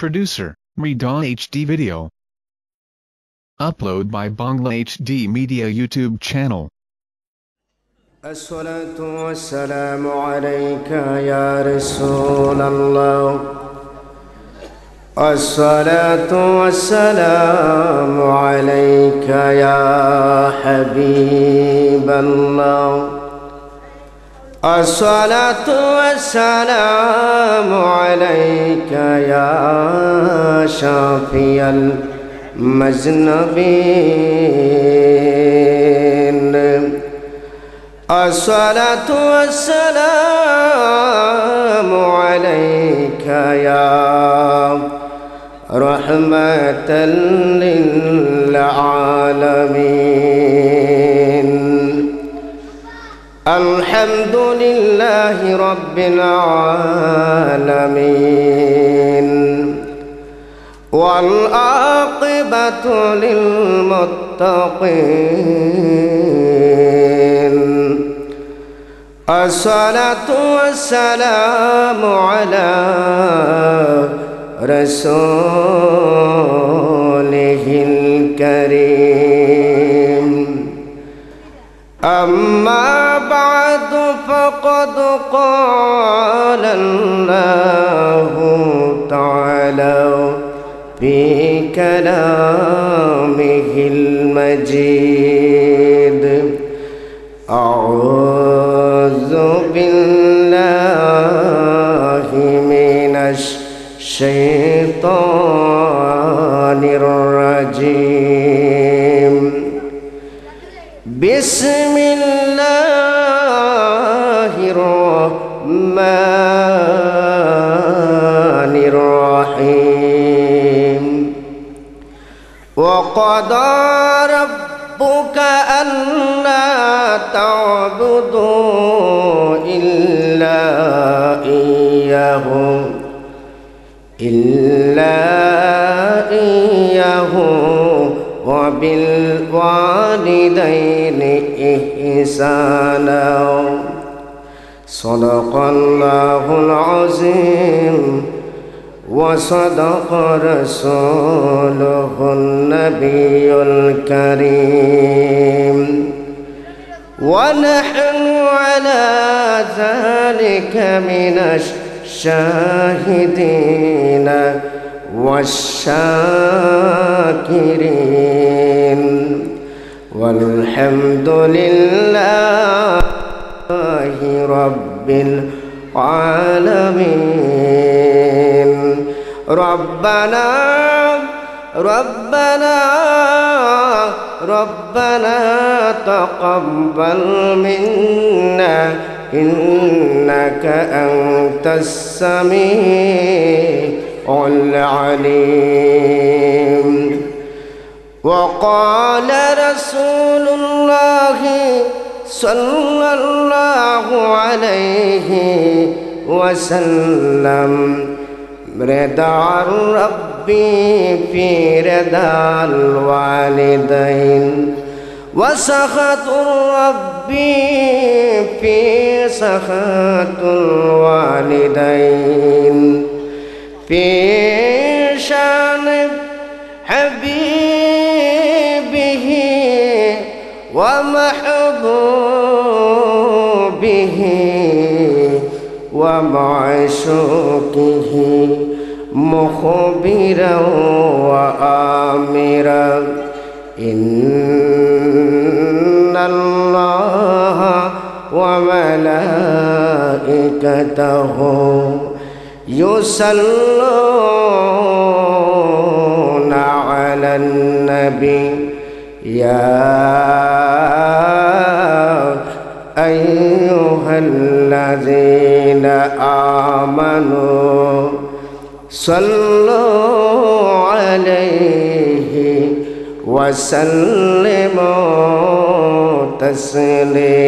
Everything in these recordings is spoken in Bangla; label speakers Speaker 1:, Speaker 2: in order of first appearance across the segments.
Speaker 1: Producer, Redon HD Video. Upload by Bangla HD Media YouTube channel. الصلاة والسلام عليك يا رسول الله الصلاة والسلام عليك يا حبيب الله الصلاة والسلام عليك يا شافي المذنبين الصلاة والسلام عليك يا رحمة للعالمين الحمد لله رب العالمين والعاقبة للمتقين الصلاة والسلام على رسوله الكريم أما فقد قال الله تعالى في كلامه المجيد أعوذ بالله من الشيطان الرجيم بسم الله وقضى ربك ألا تعبدوا إلا إياه إلا إياه وبالوالدين إحسانا صدق الله العظيم وصدق رسوله النبي الكريم ونحن على ذلك من الشاهدين والشاكرين والحمد لله رب العالمين ربنا ربنا ربنا تقبل منا إنك أنت السميع العليم وقال رسول الله صلى الله عليه وسلم رضا ربي في رضا الوالدين وسخط ربي في سخط الوالدين في شان حبيبه ومحبوبه معشوقه مخبرا وآمرا إن الله وملائكته يصلون صلوا عليه وسلموا تسليما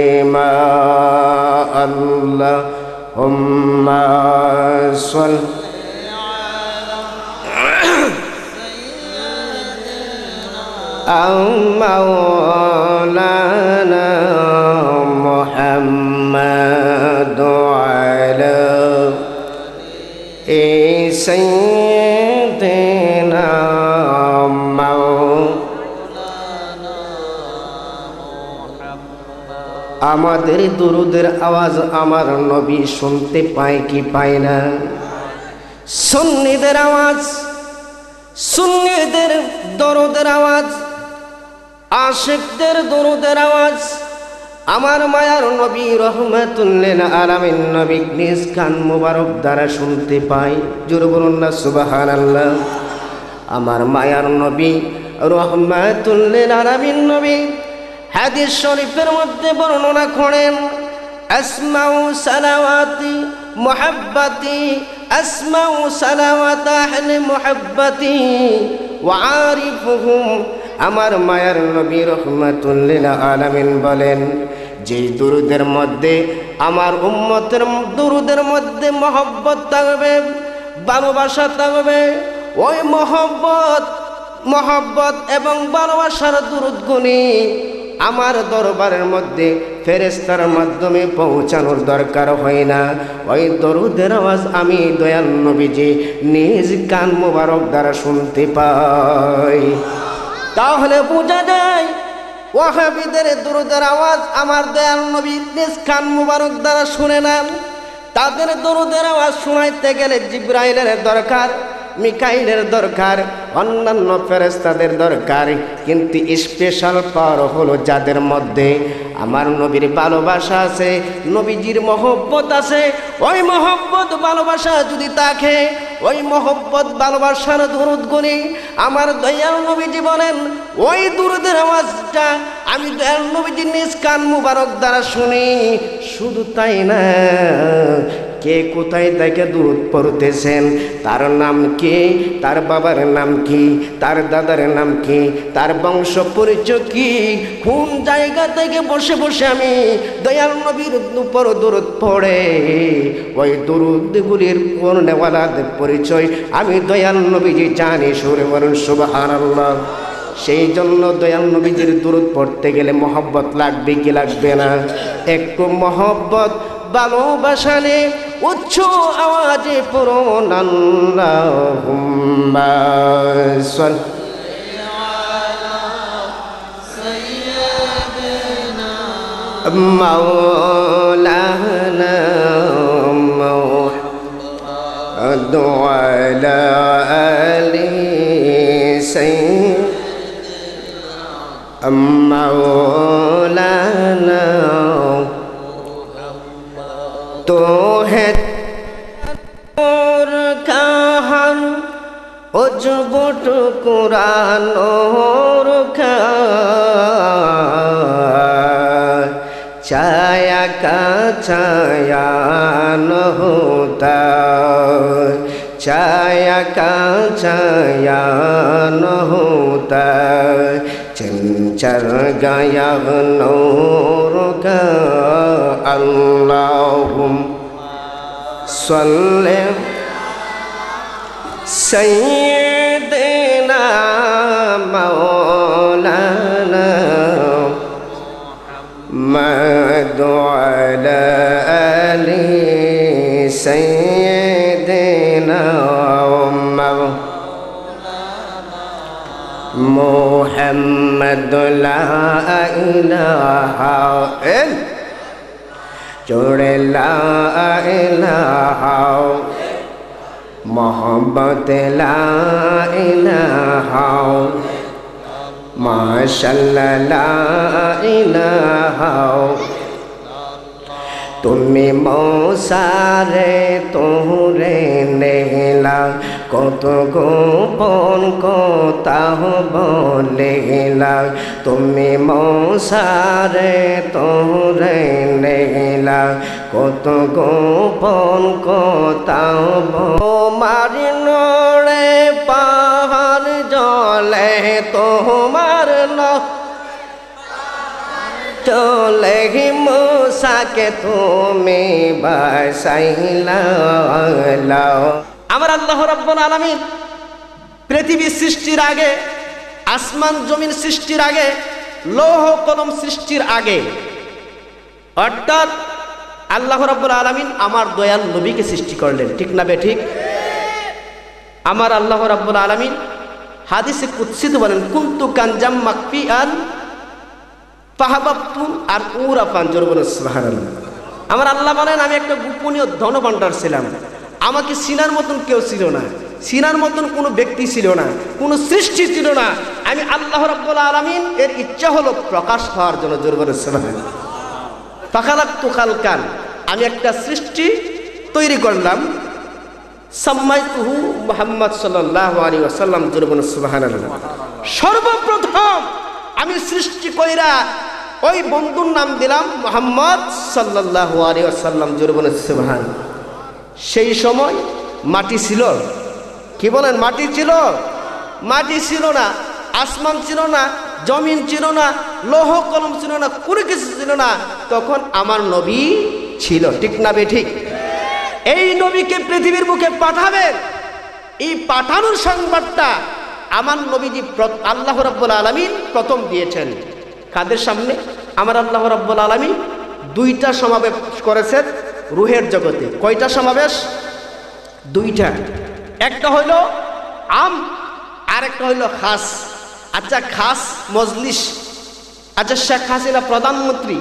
Speaker 1: আওয়াজ আমার নবী শুনতে পায় কি পায় না সুন্নিদের আওয়াজ সুন্নিদের দরদের আওয়াজ আশেকদের দরদের আওয়াজ আমার মায়ার নবী রহমাতুল্লেন আলামিন নবী নিজ খান মুবারক দ্বারা শুনতে পাই জোর বলুন না সুবাহান আল্লাহ আমার মায়ার নবী রহমাতুল্লেন আলামিন নবী হাদিস শরীফের মধ্যে বর্ণনা করেন আসমাউ সালাওয়াতি محبتي أسمع صلوات أهل محبتي وعارفهم আমার মায়ার নবী রহমাতুল্লিল আলামিন বলেন যে দুরুদের মধ্যে আমার উম্মতের দুরুদের মধ্যে মহব্বত থাকবে ভালোবাসা থাকবে ওই মহব্বত মহব্বত এবং ভালোবাসার দুরুদগুনি আমার দরবারের মধ্যে ফেরেস্তার মাধ্যমে পৌঁছানোর দরকার হয় না ওই দরুদের আওয়াজ আমি দয়াল নবীজি নিজ কান মোবারক দ্বারা শুনতে পাই তাহলে বোঝা যায় ওয়াহাবিদের দরুদের আওয়াজ আমার দয়াল নবী নিজ কান মোবারক দ্বারা শুনে নেন তাদের দরুদের আওয়াজ শোনাইতে গেলে জিব্রাইলের দরকার মিকাইলের দরকার অন্যান্য ফেরেস্তাদের দরকার কিন্তু স্পেশাল পাওয়ার হলো যাদের মধ্যে আমার নবীর ভালোবাসা আছে নবীজির মহব্বত আছে ওই মহব্বত ভালোবাসা যদি তাকে ওই মহব্বত ভালোবাসার দরুদ গুনি আমার দয়াল নবীজি বলেন ওই দুরুদের আওয়াজটা আমি দয়াল নবীজির নিজ কান মুবারক দ্বারা শুনি শুধু তাই না কে কোথায় থেকে দুধ পড়তেছেন তার নাম কি তার বাবার নাম কি তার দাদার নাম কি তার বংশ পরিচয় কি কোন জায়গা থেকে বসে বসে আমি দয়াল নবীর উপর দূরত পড়ে ওই দুরুদগুলির নেওয়ালাদের পরিচয় আমি দয়াল নবীজি জানি সুরে বরণ সুবাহ আল্লাহ সেই জন্য দয়াল নবীজির দূরত পড়তে গেলে মহব্বত লাগবে কি লাগবে না একটু মহব্বত ভালোবাসালে উচ্চ আওয়াজে পুরন আল্লাহ مولانا محمد وعلى آله سيدنا مولانا तो है कहान অজবট কোরআন ছায়া কাছায়া নহতা ছায়া কাছায়া নহতা Cincar gaya nurka Allahum Sallim Sayyidina Mawla محمد لا إله إلا চোরে লা ইলাহ মোহব্বত লা ইলাহ মাশাল্লাহ লা ইলাহ তুমি মৌসারে তোরে নেলা কত গোপন কথা বলিলা তুমি মশারে তোরে নেলা কত গোপন কথা তোমার নড়ে পাহার জলে তোমার ন চলে মশাকে তুমি বাসাইলা আমার আল্লাহ রব্বুল আলমিন পৃথিবী সৃষ্টির আগে আসমান জমিন সৃষ্টির আগে লৌহ কলম সৃষ্টির আগে অর্থাৎ আল্লাহ রব্বুল আলমিন আমার দয়াল নবীকে সৃষ্টি করলেন ঠিক না বে ঠিক আমার আল্লাহ রব্বুল আলমিন হাদিসে কুৎসিত বলেন কুন্তু কাঞ্জাম মাকফি আল পাহাবাপ্তু আর উরাফান জোর বলেন আমার আল্লাহ বলেন আমি একটা গোপনীয় ভান্ডার ছিলাম আমাকে সিনার মতন কেউ ছিল না সিনার মতন কোনো ব্যক্তি ছিল না কোনো সৃষ্টি ছিল না আমি আল্লাহ রব্বুল আলমিন এর ইচ্ছা হলো প্রকাশ হওয়ার জন্য জোরবরের সালাম ফাঁকালাক তুকাল কান আমি একটা সৃষ্টি তৈরি করলাম সাম্মাই তুহু মোহাম্মদ সাল্লাহ আলী আসাল্লাম জোরবন সুবাহান সর্বপ্রথম আমি সৃষ্টি কইরা ওই বন্ধুর নাম দিলাম মোহাম্মদ সাল্লাহ আলী আসাল্লাম জোরবন সুবাহান সেই সময় মাটি ছিল কি বলেন মাটি ছিল মাটি ছিল না আসমান ছিল না জমিন ছিল না লৌহ কলম ছিল না কোনো কিছু ছিল না তখন আমার নবী ছিল ঠিক না বে ঠিক এই নবীকে পৃথিবীর মুখে পাঠাবেন এই পাঠানোর সংবাদটা আমার নবীজি আল্লাহ রব্বুল আলমী প্রথম দিয়েছেন কাদের সামনে আমার আল্লাহ রব্বুল আলমী দুইটা সমাবেশ করেছেন রুহের জগতে কয়টা সমাবেশ দুইটা একটা হইল আম আর একটা হইল খাস আচ্ছা খাস মজলিস আচ্ছা শেখ হাসিনা প্রধানমন্ত্রী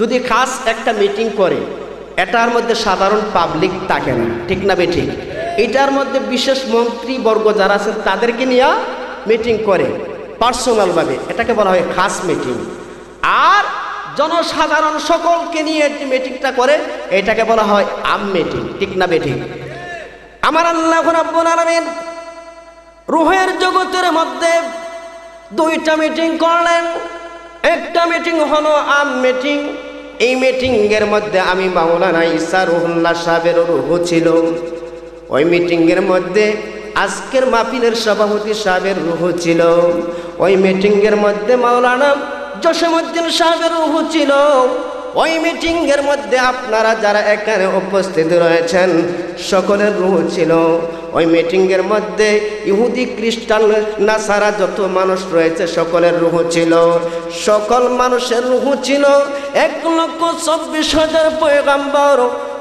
Speaker 1: যদি খাস একটা মিটিং করে এটার মধ্যে সাধারণ পাবলিক থাকে না ঠিক না বেঠিক এটার মধ্যে বিশেষ মন্ত্রী বর্গ যারা আছেন তাদেরকে নিয়ে মিটিং করে পার্সোনালভাবে এটাকে বলা হয় খাস মিটিং আর জনসাধারণ সকলকে নিয়ে যে মিটিংটা করে এটাকে বলা হয় আম মিটিং ঠিক না মিটিং আমার আল্লাহ রাব্বুল আলামিন রুহের জগতের মধ্যে দুইটা মিটিং করলেন একটা মিটিং হলো আম মিটিং এই মিটিংয়ের মধ্যে আমি মাওলানা ইসা রুহুল্লাহ সাহেবের রুহ ছিল ওই মিটিংয়ের মধ্যে আজকের মাহফিলের সভাপতি সাহেবের রুহ ছিল ওই মিটিংয়ের মধ্যে মাওলানা জসীমউদ্দিন সাহেবের রুহ ছিল ওই মিটিং এর মধ্যে আপনারা যারা এখানে উপস্থিত রয়েছেন সকলের রুহ ছিল ওই মিটিং এর মধ্যে ইহুদি খ্রিস্টান সারা যত মানুষ রয়েছে সকলের রুহ ছিল সকল মানুষের রুহ ছিল এক লক্ষ চব্বিশ হাজার পয়গাম্বর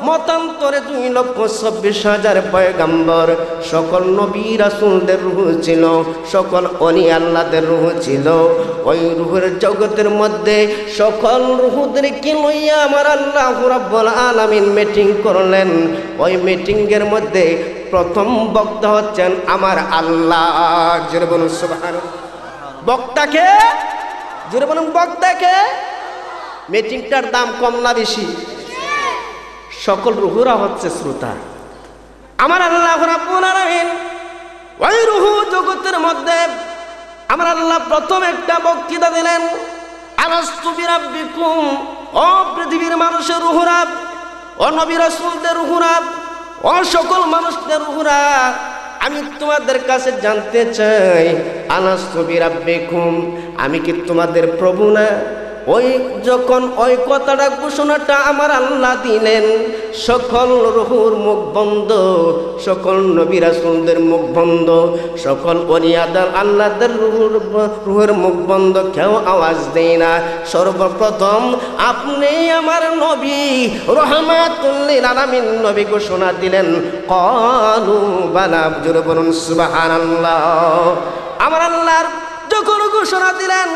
Speaker 1: মতান্তরে দুই লক্ষ চব্বিশ হাজার পয়গাম্বর সকল নবী রাসুলদের রুহ ছিল সকল অনি আল্লাদের রুহ ছিল ওই রুহের জগতের মধ্যে সকল রুহুদেরকে লইয়া আমার আল্লাহ রব্বল আলামিন মিটিং করলেন ওই মিটিংয়ের মধ্যে প্রথম বক্তা হচ্ছেন আমার আল্লাহ জোরে বলুন বক্তাকে জোরে বলুন বক্তাকে মিটিংটার দাম কম না বেশি সকল রুহুরা হচ্ছে শ্রোতা আমার আল্লাহ ওই রুহু জগতের মধ্যে আমার আল্লাহ প্রথম একটা বক্তৃতা দিলেন আরস্তুবিরাব্বিকুম ও পৃথিবীর মানুষের রুহুরা ও নবীর রুহুরা ও সকল মানুষদের রুহুরা আমি তোমাদের কাছে জানতে চাই আনাস্তবিরাব্বিকুম আমি কি তোমাদের প্রভু না ওই যখন ওই কথাটা ঘোষণাটা আমার আল্লাহ দিলেন সকল রহুর মুখ বন্ধ সকল নবিরাসুলদের মুখ বন্ধ সকল অরিয়াদার আল্লাহদের রুহুর রুহের মুখ বন্ধ কেউ আওয়াজ দেয় না সর্বপ্রথম আপনি আমার নবী রহমাতুল্লিন আলামিন নবী ঘোষণা দিলেন কলু বালা জোর বলুন সুবাহ আমার আল্লাহর যখন ঘোষণা দিলেন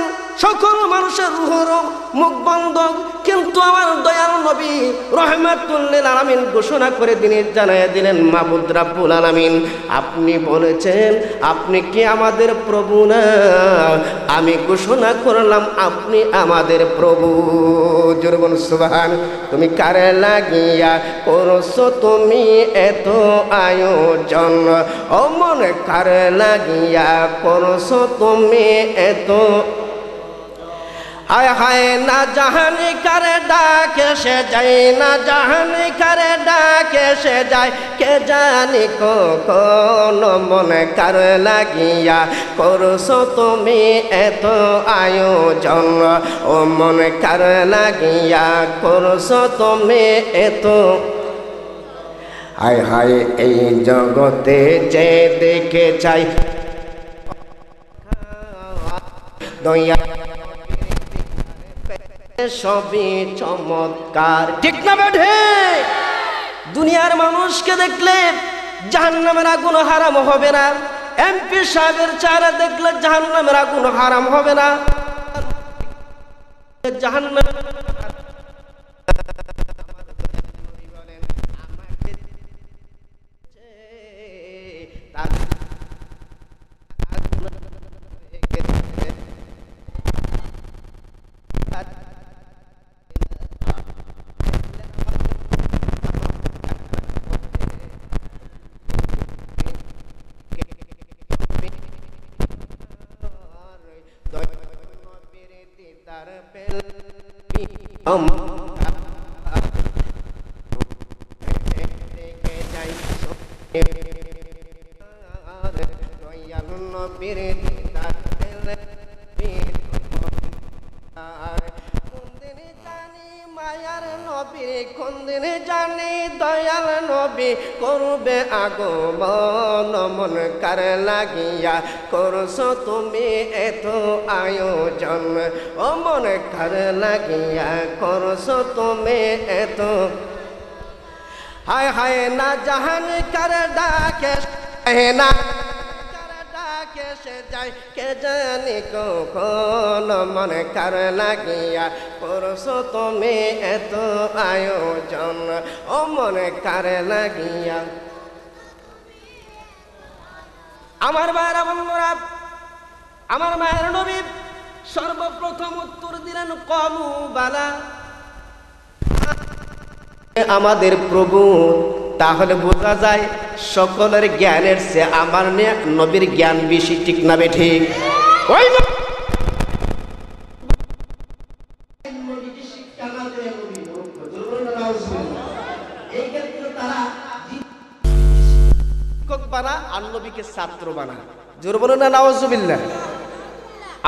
Speaker 1: সকল মানুষের রুহর মুখ বন্ধ কিন্তু আমার দয়াল নবী রহমাতুল্লিল আলামিন ঘোষণা করে তিনি জানাই দিলেন মাহবুদ রাব্বুল আলামিন আপনি বলেছেন আপনি কি আমাদের প্রভু না আমি ঘোষণা করলাম আপনি আমাদের প্রভু জোরবন সুবহান তুমি কারে লাগিয়া করস তুমি এত আয়োজন ও মনে কারে লাগিয়া করস তুমি এত তো আয় হায় না জাহানি করে ডাকে সে যাই না জাহানি করে ডাকে সে যায় কে জানি কোন মনে কার লাগিয়া করছো তুমি এত আয়োজন ও মনে কার লাগিয়া করছো তুমি এত আয় হায় এই জগতে যে দেখে চাই সবই চমৎকার ঠিক না বেঠে দুনিয়ার মানুষকে দেখলে নামের আগুন হারাম হবে না এমপি সাহেবের চেহারা দেখলে নামের আগুন হারাম হবে না জাহান্নামের আর লাগিয়া করছো তুমি এত আয়োজন ও মন কার লাগিয়া করছো তুমি এত হায় হায় না জাহান কার ডাকে না কে জানি কখন মনে কার লাগিয়া করছো তুমি এত আয়োজন ও মনে কার লাগিয়া আমার মায়ের বন্ধুরা আমার মায়ের নবী সর্বপ্রথম উত্তর দিলেন কমু বালা আমাদের প্রভু তাহলে বোঝা যায় সকলের জ্ঞানের চেয়ে আমার নবীর জ্ঞান বেশি ঠিক না ঠিক ওই পারা আর নবীকে ছাত্র বানায় জোর বলো না নওয়াজবিল্লা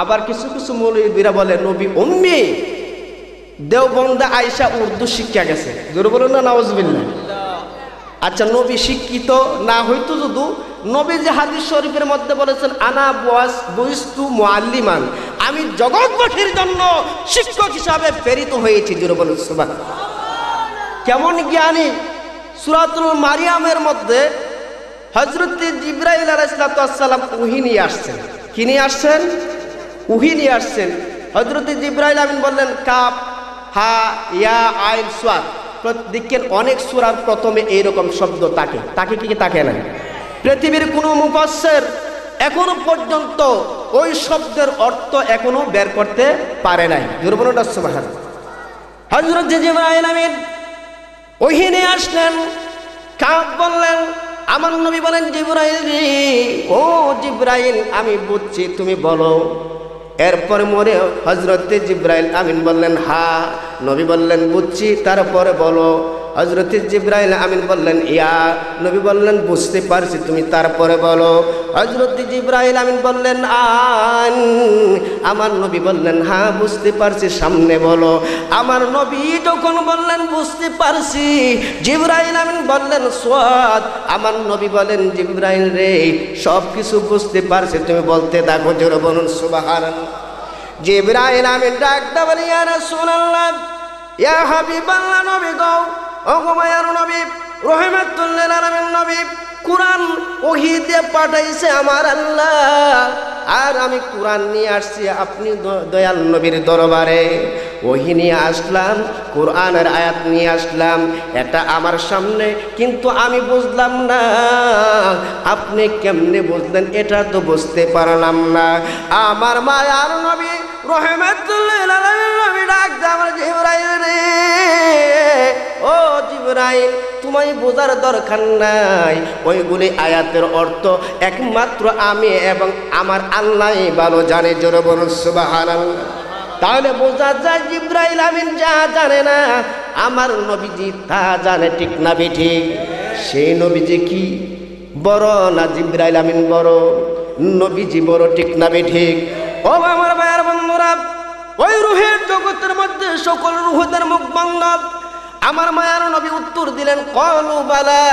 Speaker 1: আবার কিছু কিছু মৌলবীরা বলে নবী অম্মি দেওবন্দা আয়সা উর্দু শিক্ষা গেছে জোর বলো না নওয়াজবিল্লা আচ্ছা নবী শিক্ষিত না হইতো যদু নবী যে হাদিস শরীফের মধ্যে বলেছেন আনা বয়াস বৈস্তু মোয়াল্লিমান আমি জগৎবাসীর জন্য শিক্ষক হিসাবে প্রেরিত হয়েছি জোরবল কেমন জ্ঞানী সুরাতুল মারিয়ামের মধ্যে হজরত ইব্রাহিম আলাইসালাম উহি নিয়ে আসছেন কি নিয়ে আসছেন উহি নিয়ে আসছেন হজরত ইব্রাহিম আমিন বললেন কাপ হা ইয়া আইন সোয়াদ প্রত্যেকের অনেক সুরার প্রথমে এইরকম শব্দ তাকে তাকে কি তাকে না পৃথিবীর কোনো মুফাসের এখনো পর্যন্ত ওই শব্দের অর্থ এখনো বের করতে পারে নাই দুর্বলটা হজরত জিজিব্রাহিম আমিন ওহিনে আসলেন কাপ বললেন আমার নবী বলেন জিব্রাইল রে ও জিব্রাইল আমি বুঝছি তুমি বলো এরপর মরে হজরত জিব্রাইল আমিন বললেন হা নবী বললেন বুঝছি তারপরে বলো হজরত জিব্রাইল আমিন বললেন ইয়া নবী বললেন বুঝতে পারছি তুমি তারপরে বলো হজরত জিব্রাইল আমিন বললেন আন আমার নবী বললেন হ্যাঁ বুঝতে পারছি সামনে বলো আমার নবী যখন বললেন বুঝতে পারছি জিব্রাইল আমিন বললেন সোয়াদ আমার নবী বলেন জিব্রাইল রে সব কিছু বুঝতে পারছি তুমি বলতে দেখো জোর বলুন সুবাহ জিব্রাইল আমিন ডাক দেবেন ইয়া রাসূলুল্লাহ ইয়া হাবিবাল্লাহ নবী গো পাঠাইছে আমার আল্লাহ আর আমি কোরআন নিয়ে আসছি আপনি নবীর দরবারে আয়াত নিয়ে আসলাম এটা আমার সামনে কিন্তু আমি বুঝলাম না আপনি কেমনে বুঝলেন এটা তো বুঝতে পারলাম না আমার মায়ার নবী রহমতুল্লাহ নবী ডাক আমার রে ও জিব্রাইল তোমায় বোঝার দরকার নাই ওইগুলি আয়াতের অর্থ একমাত্র আমি এবং আমার আল্লাহ ভালো জানে জোর বলুন তাহলে বোঝা যায় জিব্রাইল আমিন যা জানে না আমার নবীজি তা জানে ঠিক না বেঠি সেই নবীজি কি বড় না জিব্রাইল আমিন বড় নবীজি বড় ঠিক না বেঠিক ও আমার ভাইয়ার বন্ধুরা ওই রুহের জগতের মধ্যে সকল রুহদের মুখ বাংলা আমার মায়ার নবী উত্তর দিলেন কলু বালা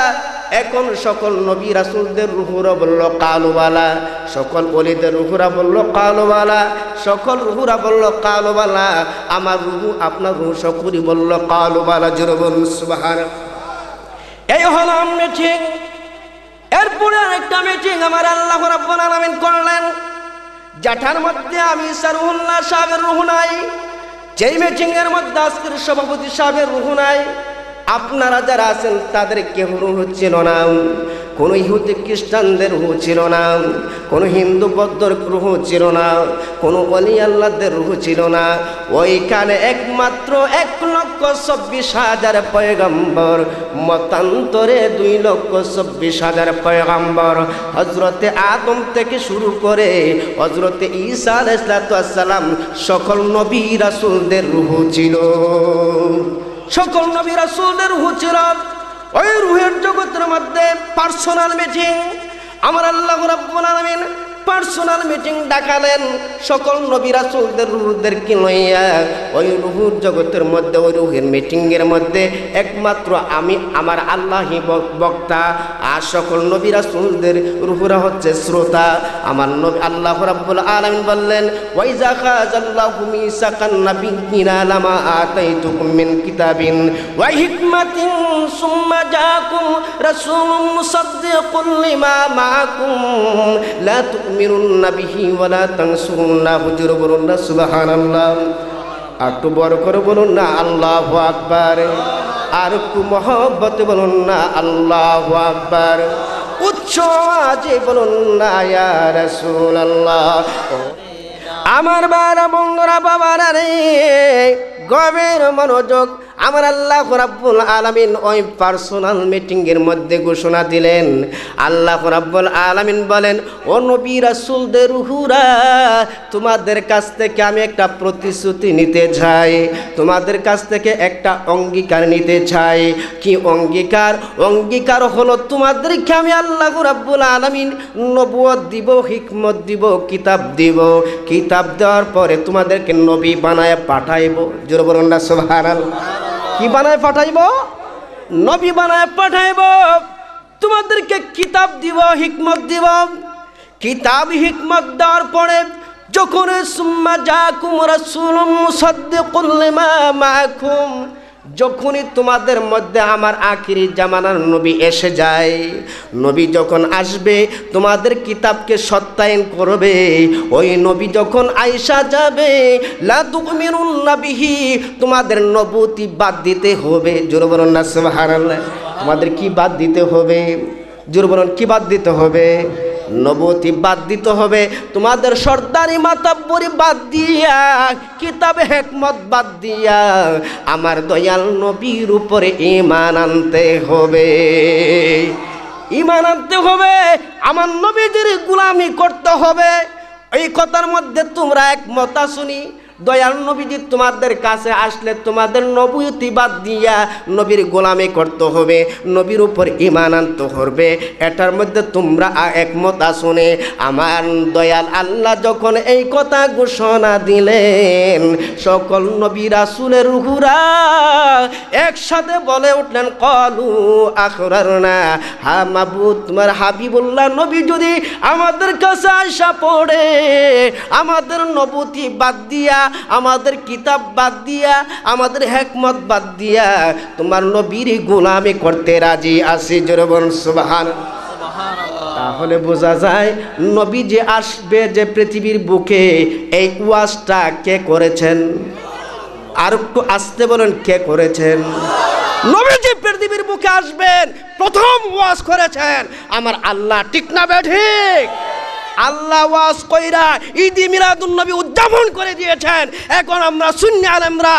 Speaker 1: এখন সকল নবী রাসুলদের রুহুরা বলল কালোবালা সকল অলিদের রুহুরা বলল কালোবালা সকল রুহুরা বলল কালোবালা আমার রুহু আপনার রুহু সকলই বলল কালোবালা জোর সুবাহার এই হল মিটিং এরপরে আরেকটা মিটিং আমার আল্লাহ রাব্বুল আলামিন করলেন জাঠার মধ্যে আমি সারুল্লাহ সাহেবের রুহু নাই যেই এর মধ্যে আজকের সভাপতি সাহেবের রুহু নাই আপনারা যারা আছেন তাদের কেহ রুহু ছিল না কোনো ইহুদি খ্রিস্টানদের রুহ ছিল না কোনো হিন্দু বদ্ধর রুহ ছিল না কোনো অলি আল্লাহদের রুহ ছিল না ওইখানে একমাত্র এক লক্ষ চব্বিশ হাজার পয়গম্বর মতান্তরে দুই লক্ষ চব্বিশ হাজার পয়গম্বর হজরতে আদম থেকে শুরু করে হজরতে ঈসা আলাইসালাম সকল নবী রাসুলদের রুহু ছিল সকল নবী রাসুলদের রুহ ছিল ওই রুহের জগতের মধ্যে পার্সোনাল মিটিং আমার আল্লাহ রাব্বুল আলামিন পার্সোনাল মিটিং ডাকালেন সকল নবীরা রুহুদের রুহদেরকে লইয়া ওই রুহুর জগতের মধ্যে ওই রুহের মিটিংয়ের মধ্যে একমাত্র আমি আমার আল্লাহি বক্তা আর সকল নবীরা চলদের রুহুরা হচ্ছে শ্রোতা আমার নবী আল্লাহ রাব্বুল আলামিন বললেন ওয়াইজা খাজাল্লাহু মিসাকান নাবিয়িনা লামা আতাইতুকুম মিন কিতাবিন ওয়াই হিকমাতিন সুম্মা জাকুম রাসূলুম মুসাদ্দিকুল লিমা মাআকুম লা তুমিরুন্না বিহি ওয়ালা তাংসুরুন্না হুজুর বলুন না সুবহানাল্লাহ আর একটু বড় করে বলুন না আল্লাহ আকবার আর একটু মহব্বত বলুন না আল্লাহ আকবার উচ্চ আজে বলুন না ইয়া আল্লাহ আমার বারা বন্ধুরা বাবারা রে গভীর মনোযোগ আমার আল্লাহ রাব্বুল আলামিন ওই পার্সোনাল মিটিংয়ের মধ্যে ঘোষণা দিলেন আল্লাহ রাব্বুল আলামিন বলেন ও নবী রাসূলদের রুহুরা তোমাদের কাছ থেকে আমি একটা প্রতিশ্রুতি নিতে চাই তোমাদের কাছ থেকে একটা অঙ্গীকার নিতে চাই কি অঙ্গীকার অঙ্গীকার হলো তোমাদেরকে আমি আল্লাহ রাব্বুল আলামিন নবুয়ত দিব হিকমত দিব কিতাব দিব কিতাব দেওয়ার পরে তোমাদেরকে নবী বানায় পাঠাইব জোর বলুন না সুবহানাল্লাহ কি বানায় পাঠাইব নবী বানায় পাঠাইব তোমাদেরকে কিতাব দিব হিকমত দিব কিতাব হিকমত দেওয়ার পরে যখন সুম্মা যা কুমরা সুলম সদ্য করলে মা মাখুম যখনই তোমাদের মধ্যে আমার আখিরি জামানার নবী এসে যায় নবী যখন আসবে তোমাদের কিতাবকে সত্যায়ন করবে ওই নবী যখন আইসা যাবে লাদুকমিরুল্লাবিহি তোমাদের নবতি বাদ দিতে হবে জোরবরুল্লাহ তোমাদের কি বাদ দিতে হবে জোরবরণ কি বাদ দিতে হবে নবতী বাদ দিতে হবে তোমাদের সর্দারি মাতাব্বরি বাদ দিয়া কিতাব হেকমত বাদ দিয়া আমার দয়াল নবীর উপরে ইমান আনতে হবে ইমান আনতে হবে আমার নবীদের গুলামি করতে হবে এই কথার মধ্যে তোমরা একমত শুনি দয়াল নবীজি তোমাদের কাছে আসলে তোমাদের নবুতি বাদ দিয়া নবীর গোলামি করতে হবে নবীর উপর ইমান আনতে হবে এটার মধ্যে তোমরা একমত আসনে আমার দয়াল আল্লাহ যখন এই কথা ঘোষণা দিলেন সকল নবীরা রাসুলের রুহুরা একসাথে বলে উঠলেন কলু আখরার না হা মাবু তোমার হাবিবুল্লাহ নবী যদি আমাদের কাছে আসা পড়ে আমাদের নবতি বাদ দিয়া আমাদের কিতাব বাদ দিয়া আমাদের হেকমত বাদ দিয়া তোমার নবীর গোলামি করতে রাজি আসি জোরবন সুবাহান তাহলে বোঝা যায় নবী যে আসবে যে পৃথিবীর বুকে এই ওয়াজটা কে করেছেন আর একটু আসতে বলেন কে করেছেন যে পৃথিবীর বুকে আসবেন প্রথম ওয়াজ করেছেন আমার আল্লাহ ঠিক না বে ঠিক আল্লাহ ওয়াজ কইরা মিরাদুল নবী উদযাপন করে দিয়েছেন এখন আমরা শূন্য আলেমরা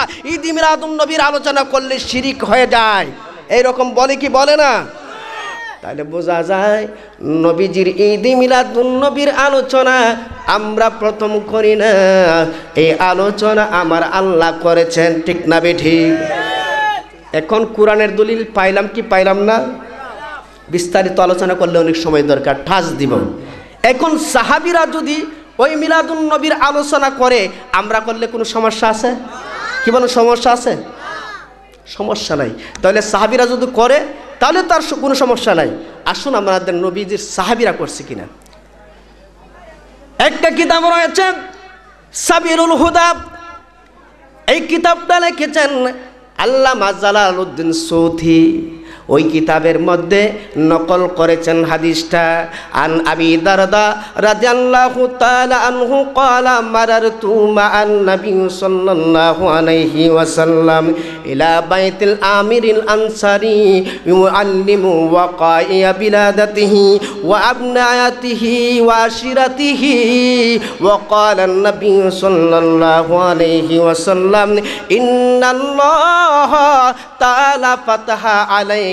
Speaker 1: মিরাদুল নবীর আলোচনা করলে শিরিক হয়ে যায় এইরকম বলে কি বলে না তাহলে বোঝা যায় নবীজির ঈদি নবীর আলোচনা আমরা প্রথম করি না এই আলোচনা আমার আল্লাহ করেছেন ঠিক না বেঠি এখন কোরআনের দলিল পাইলাম কি পাইলাম না বিস্তারিত আলোচনা করলে অনেক সময় দরকার ঠাস দিব এখন সাহাবিরা যদি ওই মিলাদুল নবীর আলোচনা করে আমরা করলে কোনো সমস্যা আছে কি বলো সমস্যা আছে সমস্যা নাই তাহলে সাহাবিরা যদি করে তাহলে তার কোনো সমস্যা নাই আসুন আমাদের নবীজির সাহাবিরা করছে কিনা একটা কিতাব রয়েছে সাবিরুল হুদা এই কিতাবটা লিখেছেন আল্লাহ জালাল উদ্দিন সৌধী ওই কিতাবের মধ্যে নকল করেছেন হাদিসটা আন আবি দারদা রাদিয়াল্লাহু তাআলা আনহু ক্বালা মারারতু মা আন নবী সাল্লাল্লাহু আলাইহি ওয়াসাল্লাম ইলা বাইতিল আমিরিল আনসারি ইউআল্লিমু ওয়াকাইয়া বিলাদাতিহি ওয়া আবনায়াতিহি ওয়া আশিরাতিহি ওয়া ক্বালা নবী সাল্লাল্লাহু আলাইহি ওয়াসাল্লাম ইন্নাল্লাহ তাআলা ফাতাহা আলাইহি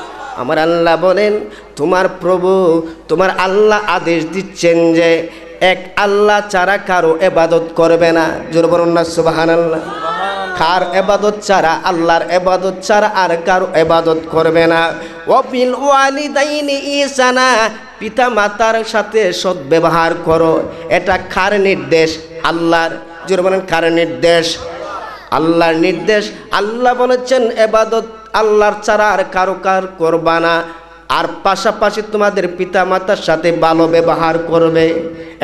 Speaker 1: আমার আল্লাহ বলেন তোমার প্রভু তোমার আল্লাহ আদেশ দিচ্ছেন যে এক আল্লাহ ছাড়া কারো এবাদত করবে না জোরবরন্না সুবাহান আল্লাহ কার এবাদত ছাড়া আল্লাহর এবাদত ছাড়া আর কারো এবাদত করবে না অপিল দাইনি ইসানা পিতা মাতার সাথে সৎ ব্যবহার করো এটা কার নির্দেশ আল্লাহর জোর বলেন কার নির্দেশ আল্লাহর নির্দেশ আল্লাহ বলেছেন এবাদত আল্লাহর ছাড়া আর কারো কার করবা না আর পাশাপাশি তোমাদের পিতা মাতার সাথে ভালো ব্যবহার করবে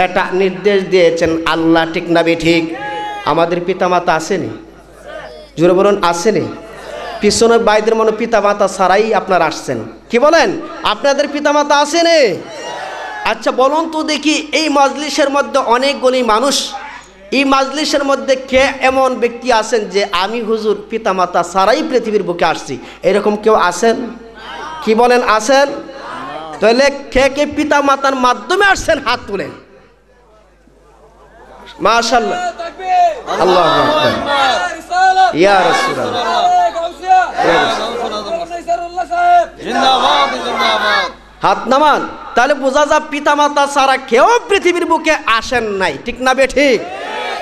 Speaker 1: এটা নির্দেশ দিয়েছেন আল্লাহ ঠিক না ঠিক আমাদের পিতা মাতা আসেনি জোরে বলুন আসেনি পিছনের বাইদের মনে পিতা মাতা ছাড়াই আপনারা আসছেন কি বলেন আপনাদের পিতা মাতা আসেনি আচ্ছা বলুন তো দেখি এই মজলিসের মধ্যে অনেকগুলি মানুষ এই মাজলিসের মধ্যে কে এমন ব্যক্তি আছেন যে আমি হুজুর পিতামাতা সারাই পৃথিবীর বুকে আসছি এরকম কেউ আছেন কি বলেন আছেন তাহলে কে কে পিতা মাতার মাধ্যমে আসছেন হাত তুলেন হাত নামান তাহলে বোঝা যা পিতা মাতা সারা কেউ পৃথিবীর বুকে আসেন নাই ঠিক না বে ঠিক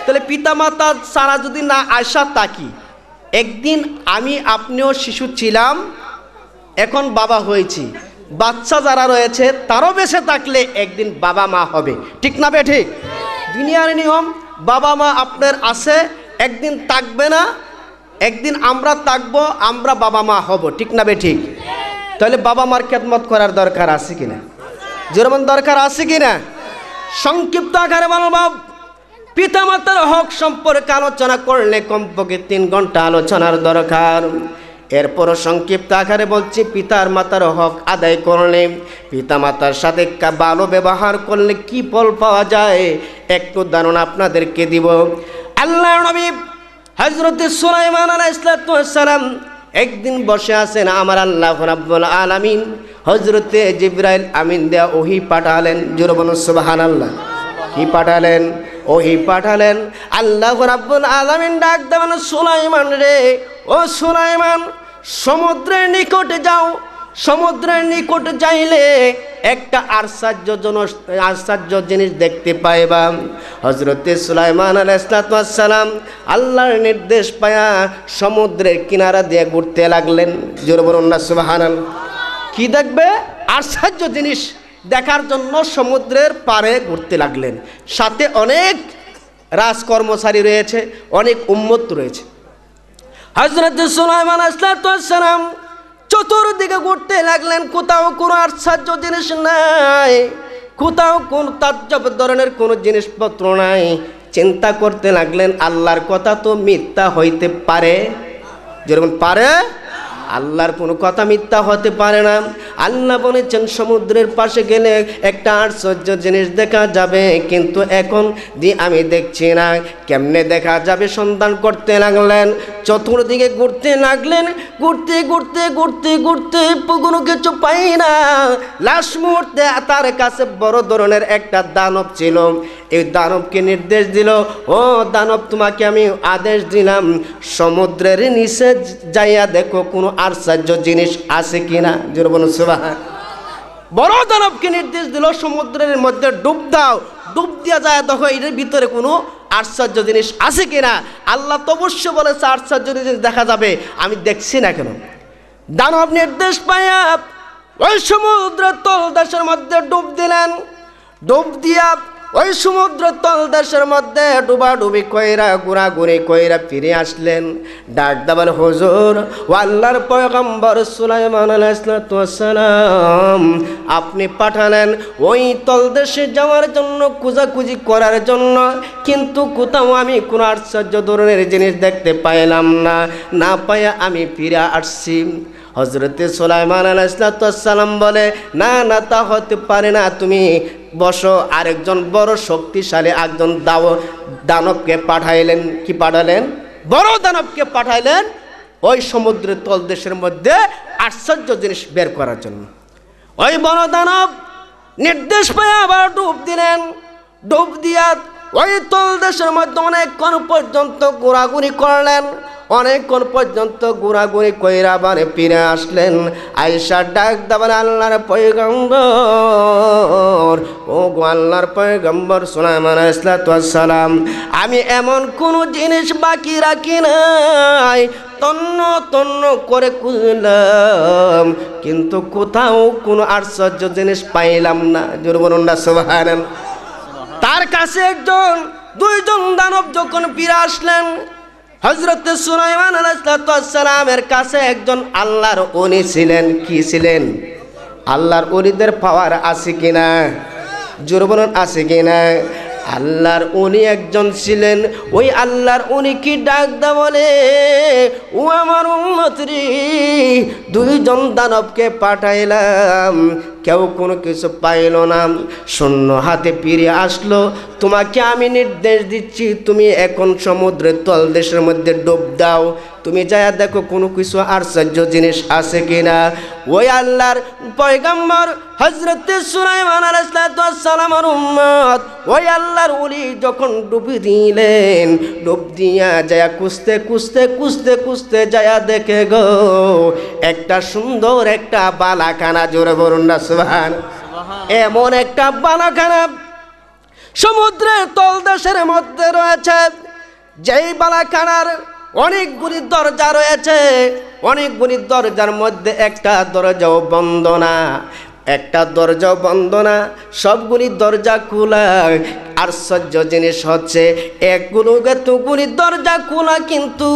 Speaker 1: তাহলে পিতামাতা সারা যদি না আসা তাকি একদিন আমি আপনিও শিশু ছিলাম এখন বাবা হয়েছি বাচ্চা যারা রয়েছে তারও বেশে থাকলে একদিন বাবা মা হবে ঠিক না বে ঠিক দুনিয়ার নিয়ম বাবা মা আপনার আছে একদিন থাকবে না একদিন আমরা থাকবো আমরা বাবা মা হব ঠিক না বে ঠিক তাহলে বাবা মার খেদমত করার দরকার আছে কিনা যেরকম দরকার আছে কিনা সংক্ষিপ্ত আকারে বাবা পিতামাতার হক সম্পর্কে আলোচনা করলে কমপক্ষে তিন ঘন্টা আলোচনার দরকার এরপর সংক্ষিপ্ত আকারে বলছি পিতার মাতার হক আদায় করলে পিতা মাতার সাথে ভালো ব্যবহার করলে কি ফল পাওয়া যায় একটু দারুণ আপনাদেরকে দিব আল্লাহ নবী হজরত সুলাইমান আলাইসালাম একদিন বসে আছেন আমার আল্লাহ রাব্বুল আলামিন হজরতে জিব্রাইল আমিন দেয়া ওহি পাঠালেন জোরবন সুবাহান আল্লাহ কি পাঠালেন ওহি পাঠালেন আল্লাহ রাব্বুল আলমিন ডাক দেবেন সুলাইমান রে ও সুলাইমান সমুদ্রের নিকট যাও সমুদ্রের নিকট যাইলে একটা আশ্চর্যজন আশ্চর্য জিনিস দেখতে পাইবা হজরতে সুলাইমান আল ইসলাতাম আল্লাহর নির্দেশ পায়া সমুদ্রের কিনারা দিয়ে ঘুরতে লাগলেন জোর বরুন্না সুবাহান কি দেখবে আশ্চর্য জিনিস দেখার জন্য সমুদ্রের পারে ঘুরতে লাগলেন সাথে অনেক রাজকর্মচারী রয়েছে অনেক উম্মত রয়েছে হজরত সুলাইমান আসলাতাম চতুর্দিকে ঘুরতে লাগলেন কোথাও কোনো আশ্চর্য জিনিস নাই কোথাও কোন ধরনের কোনো জিনিসপত্র নাই চিন্তা করতে লাগলেন আল্লাহর কথা তো মিথ্যা হইতে পারে যেরকম পারে আল্লাহর কোনো কথা মিথ্যা হতে পারে না আল্লাহ বলেছেন সমুদ্রের পাশে গেলে একটা আশ্চর্য জিনিস দেখা যাবে কিন্তু এখন দি আমি দেখছি না কেমনে দেখা যাবে সন্ধান করতে লাগলেন চতুর্দিকে ঘুরতে লাগলেন ঘুরতে ঘুরতে ঘুরতে ঘুরতে কোনো কিছু পাই না লাস্ট মুহূর্তে তার কাছে বড় ধরনের একটা দানব ছিল এই দানবকে নির্দেশ দিল ও দানব তোমাকে আমি আদেশ দিলাম সমুদ্রের নিচে যাইয়া দেখো কোনো আশ্চর্য জিনিস আছে কিনা জোরবন সুবাহ বড় দানবকে নির্দেশ দিল সমুদ্রের মধ্যে ডুব দাও ডুব দিয়া যায় দেখো এটার ভিতরে কোনো আশ্চর্য জিনিস আছে কিনা আল্লাহ তো অবশ্য বলেছে আশ্চর্য জিনিস দেখা যাবে আমি দেখছি না কেন দানব নির্দেশ পাইয়া ওই সমুদ্রের তল দেশের মধ্যে ডুব দিলেন ডুব দিয়া ওই সমুদ্র তলদেশের মধ্যে ডুবাডুবি কইরা গুড়ি কইরা ফিরে আসলেন ডাক দাবার হজুর ওয়াল্লার পয়গম্বর সুলাইমান আলাইসালাম আপনি পাঠালেন ওই তলদেশে যাওয়ার জন্য কুজাকুজি করার জন্য কিন্তু কোথাও আমি কোনো আশ্চর্য ধরনের জিনিস দেখতে পাইলাম না না পাইয়া আমি ফিরে আসছি হজরতে সোলাইমান আলাইসালাম বলে না না তা হতে পারে না তুমি বস আরেকজন বড় শক্তিশালী একজন দাও দানবকে পাঠাইলেন কি পাঠালেন বড় দানবকে পাঠাইলেন ওই সমুদ্রের তলদেশের মধ্যে আশ্চর্য জিনিস বের করার জন্য ওই বড় দানব নির্দেশ পেয়ে আবার ডুব দিলেন ডুব দিয়া ওই তল দেশের মধ্যে অনেকক্ষণ পর্যন্ত ঘোরাঘুরি করলেন অনেকক্ষণ পর্যন্ত ঘোরাঘুরি কইরা বারে ফিরে আসলেন আয়সা ডাক দাবার আল্লাহর পৈগম্বর ও গো আল্লাহর পৈগম্বর সুলাইমান সালাম আমি এমন কোনো জিনিস বাকি রাখি নাই তন্ন তন্ন করে খুঁজলাম কিন্তু কোথাও কোনো আশ্চর্য জিনিস পাইলাম না জোর বলুন না তার কাছে একজন দুইজন দানব যখন ফিরে আসলেন হজরত সুলাইমান আলাইসালামের কাছে একজন আল্লাহর অলি ছিলেন কি ছিলেন আল্লাহর অলিদের পাওয়ার আছে কিনা জোরবন আছে কিনা আল্লাহর উনি একজন ছিলেন ওই আল্লাহর উনি কি ডাক দা বলে ও আমার উন্নতি দুইজন দানবকে পাঠাইলাম কেউ কোনো কিছু পাইল না শূন্য হাতে ফিরে আসলো তোমাকে আমি নির্দেশ দিচ্ছি তুমি এখন সমুদ্রের তলদেশের মধ্যে ডুব দাও তুমি যায়া দেখো কোনো কিছু আশ্চর্য জিনিস আছে কিনা ওই আল্লাহর পয়গাম্বর হজরতের সুলাইমান আলাইসালামার উম্মত ওই আল্লাহর উলি যখন ডুবি দিলেন ডুব দিয়া যায়া কুস্তে কুস্তে কুস্তে কুস্তে যায়া দেখে গো একটা সুন্দর একটা বালাখানা জোরে বরুণ এমন একটা বালাখানা সমুদ্রের তলদেশের মধ্যে রয়েছে যেই বালাখানার অনেকগুলি দরজা রয়েছে অনেকগুলি দরজার মধ্যে একটা দরজাও বন্দনা একটা দরজা বন্ধ না সবগুলি দরজা খোলা আশ্চর্য জিনিস হচ্ছে একগুলো এতগুলি দরজা খোলা কিন্তু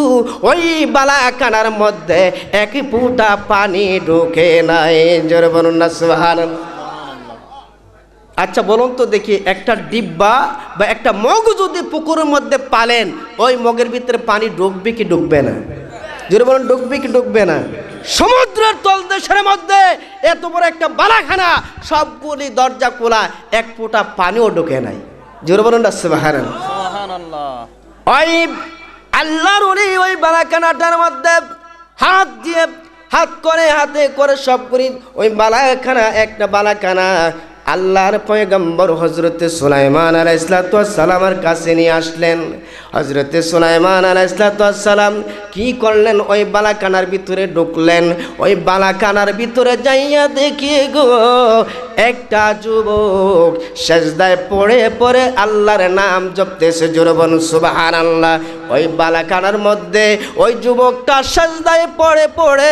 Speaker 1: ওই বালাকানার মধ্যে এক ফুটা পানি ঢুকে নাই জোর বলুন না সুহান আচ্ছা বলুন তো দেখি একটা ডিব্বা বা একটা মগ যদি পুকুরের মধ্যে পালেন ওই মগের ভিতরে পানি ঢুকবে কি ঢুকবে না যদি বলেন ডুববে কি ডুববে না সমুদ্রের তলদেশের মধ্যে এত বড় একটা বালাখানা সবগুলি দরজা খোলা এক ফোঁটা পানিও ঢোকে নাই জোর বলুন ওই আল্লাহর উনি ওই বালাখানাটার মধ্যে হাত দিয়ে হাত করে হাতে করে সব করি ওই বালাখানা একটা বালাখানা আল্লাহর পয়গম্বর হজরতে সুলাইমান আলা ইসলাতামার কাছে নিয়ে আসলেন হজরতে সুলাইমান আলা ইসলাতাম কি করলেন ওই বালাকানার ভিতরে ঢুকলেন ওই বালাকানার ভিতরে যাইয়া দেখিয়ে গো একটা যুবক সেজদায় পড়ে পড়ে আল্লাহর নাম জপতেছে জুরবন সুবাহান আল্লাহ ওই বালাখানার মধ্যে ওই যুবকটা সেজদায় পড়ে পড়ে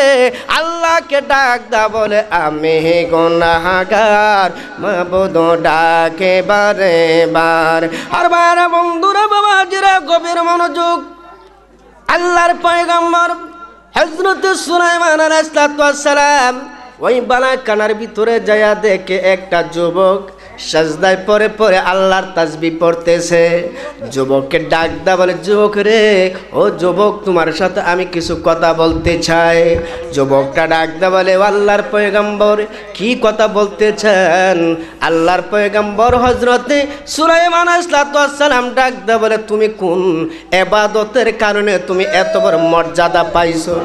Speaker 1: আল্লাহকে ডাক দা বলে আমি গোনাগার মাবুদ ডাকে বারে বার আর বার বন্ধুরা বাবা জিরা গভীর মনোযোগ আল্লাহর পয়গম্বর হজরত সুলাইমান আলাইহিস সালাম ওই কানার ভিতরে যায়া দেখে একটা যুবক সাজদায় পরে পরে আল্লাহর তাজবি পড়তেছে যুবককে ডাক দা বলে যুবক রে ও যুবক তোমার সাথে আমি কিছু কথা বলতে চাই যুবকটা ডাক দা বলে আল্লাহর পয়গম্বর কি কথা বলতে চান আল্লাহর পয়গম্বর হজরতে সুলাইমান সালাম ডাক দা বলে তুমি কোন এবাদতের কারণে তুমি এত বড় মর্যাদা পাইছো